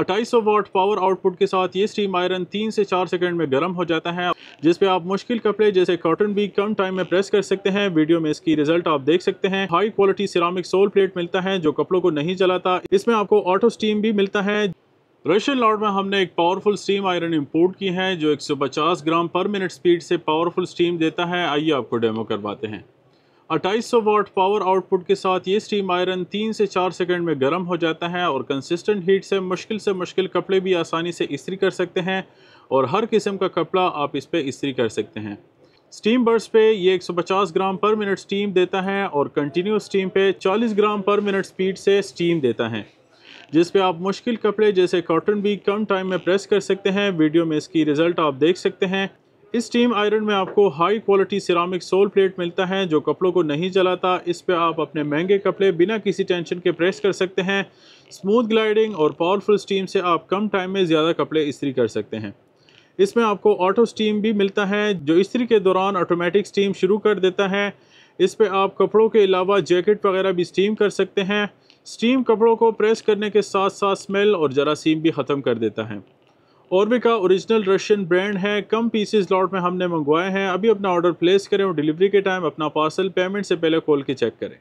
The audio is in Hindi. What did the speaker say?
अट्ठाईस वाट पावर आउटपुट के साथ ये स्टीम आयरन तीन से चार सेकंड में गर्म हो जाता है जिस पे आप मुश्किल कपड़े जैसे कॉटन भी कम टाइम में प्रेस कर सकते हैं वीडियो में इसकी रिजल्ट आप देख सकते हैं high quality ceramic sole plate मिलता है जो कपड़ों को नहीं जलाता इसमें आपको ऑटो स्टीम भी मिलता है रशियन लॉर्ड में हमने एक पावरफुल स्टीम आयरन इम्पोर्ट की है जो एक ग्राम पर मिनट स्पीड से पावरफुल स्टीम देता है आइए आपको डेमो करवाते हैं अट्ठाईस वाट पावर आउटपुट के साथ ये स्टीम आयरन तीन से चार सेकंड में गर्म हो जाता है और कंसिस्टेंट हीट से मुश्किल से मुश्किल कपड़े भी आसानी से इस्त्री कर सकते हैं और हर किस्म का कपड़ा आप इस पर इस्त्री कर सकते हैं स्टीम बर्स पे ये 150 ग्राम पर मिनट स्टीम देता है और कंटिन्यूस स्टीम पे 40 ग्राम पर मिनट स्पीड से स्टीम देता है जिस पे आप मुश्किल कपड़े जैसे कॉटन भी कम टाइम में प्रेस कर सकते हैं वीडियो में इसकी रिज़ल्ट आप देख सकते हैं इस स्टीम आयरन में आपको high quality ceramic sole plate मिलता है जो कपड़ों को नहीं जलाता इस पे आप अपने महंगे कपड़े बिना किसी टेंशन के प्रेस कर सकते हैं स्मूथ ग्लाइडिंग और पावरफुल स्टीम से आप कम टाइम में ज़्यादा कपड़े इस्त्री कर सकते हैं इसमें आपको ऑटो स्टीम भी मिलता है जो इस्त्री के दौरान ऑटोमेटिक स्टीम शुरू कर देता है इस पर आप कपड़ों के अलावा जैकेट वगैरह भी स्टीम कर सकते हैं स्टीम कपड़ों को प्रेस करने के साथ साथ स्मेल और जरासीम भी ख़त्म कर देता है औरबिका ओरिजिनल रशियन ब्रांड है कम पीसेस लॉट में हमने मंगवाए हैं अभी अपना ऑर्डर प्लेस करें और डिलीवरी के टाइम अपना पार्सल पेमेंट से पहले खोल के चेक करें